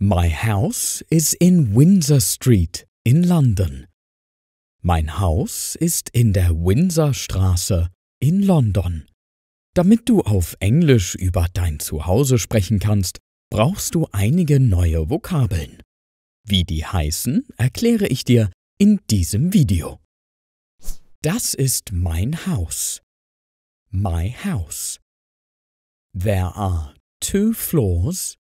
My house is in Windsor Street in London. Mein Haus ist in der Windsorstraße in London. Damit du auf Englisch über dein Zuhause sprechen kannst, brauchst du einige neue Vokabeln. Wie die heißen, erkläre ich dir in diesem Video. Das ist mein Haus. My house. There are two floors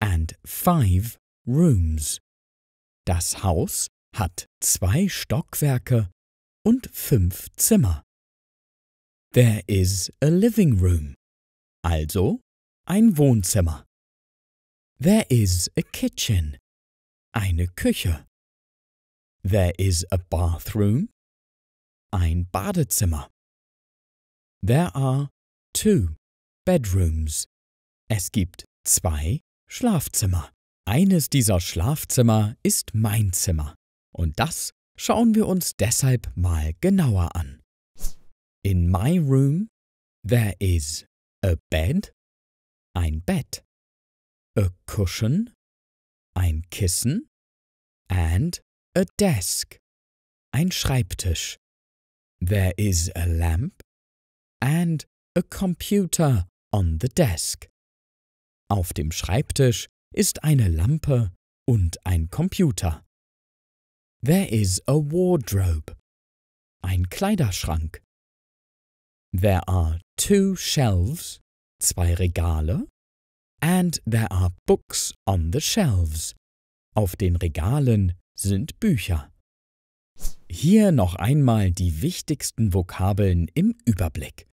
and five rooms. Das Haus hat zwei Stockwerke und fünf Zimmer. There is a living room, also ein Wohnzimmer. There is a kitchen, eine Küche. There is a bathroom, ein Badezimmer. There are two bedrooms. Es gibt zwei Schlafzimmer. Eines dieser Schlafzimmer ist mein Zimmer. Und das schauen wir uns deshalb mal genauer an. In my room there is a bed, ein Bett, a cushion, ein Kissen and a desk, ein Schreibtisch. There is a lamp and a computer on the desk. Auf dem Schreibtisch ist eine Lampe und ein Computer. There is a wardrobe. Ein Kleiderschrank. There are two shelves, zwei Regale, and there are books on the shelves. Auf den Regalen sind Bücher. Hier noch einmal die wichtigsten Vokabeln im Überblick.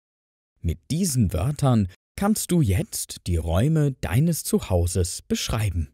Mit diesen Wörtern kannst du jetzt die Räume deines Zuhauses beschreiben.